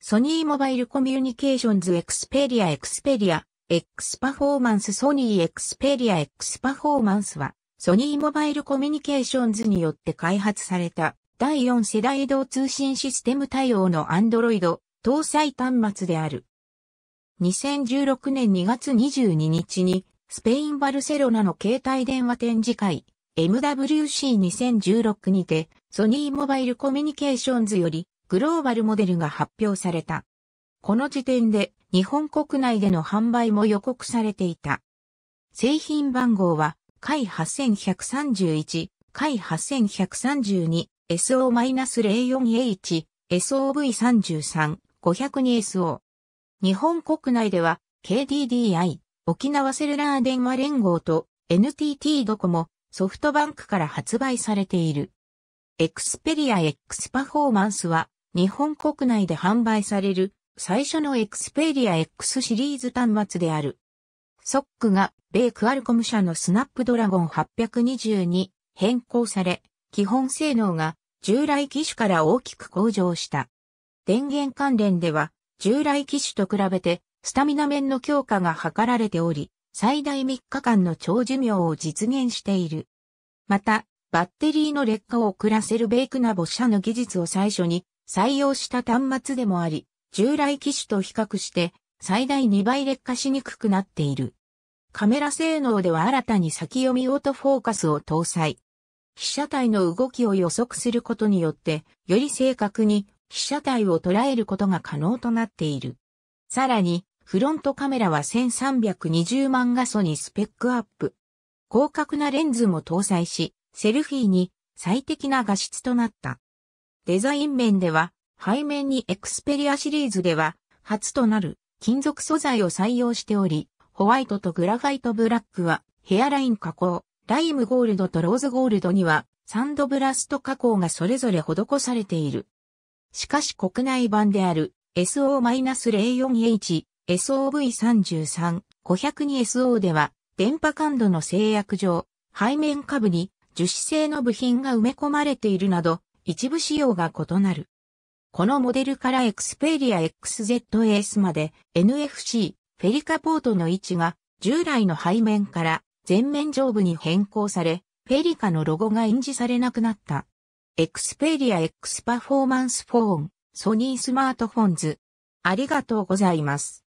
ソニーモバイルコミュニケーションズエクスペリアエクスペリア X パフォーマンスソニーエクスペリア X パフォーマンスはソニーモバイルコミュニケーションズによって開発された第4世代移動通信システム対応の Android 搭載端末である。2016年2月22日にスペインバルセロナの携帯電話展示会 MWC2016 にてソニーモバイルコミュニケーションズよりグローバルモデルが発表された。この時点で日本国内での販売も予告されていた。製品番号は、海8131、海 8132SO-04H、SOV33、502SO。日本国内では、KDDI、沖縄セルラー電話連合と NTT ドコモ、ソフトバンクから発売されている。エクスペリア X パフォーマンスは日本国内で販売される最初のエクスペリア X シリーズ端末である。ソックが米クアルコム社のスナップドラゴン820に変更され、基本性能が従来機種から大きく向上した。電源関連では従来機種と比べてスタミナ面の強化が図られており、最大3日間の長寿命を実現している。また、バッテリーの劣化を遅らせるベイクナボ社の技術を最初に採用した端末でもあり、従来機種と比較して最大2倍劣化しにくくなっている。カメラ性能では新たに先読みオートフォーカスを搭載。被写体の動きを予測することによって、より正確に被写体を捉えることが可能となっている。さらに、フロントカメラは1320万画素にスペックアップ。広角なレンズも搭載し、セルフィーに最適な画質となった。デザイン面では、背面にエクスペリアシリーズでは、初となる金属素材を採用しており、ホワイトとグラファイトブラックはヘアライン加工、ライムゴールドとローズゴールドにはサンドブラスト加工がそれぞれ施されている。しかし国内版である SO-04H、SOV33、502SO では電波感度の制約上、背面下部に樹脂製の部品が埋め込まれているなど、一部仕様が異なる。このモデルから Xperia XZS まで NFC フェリカポートの位置が従来の背面から前面上部に変更され、フェリカのロゴが印字されなくなった。Xperia X パフォーマンスフォーン、ソニースマートフォンズ。ありがとうございます。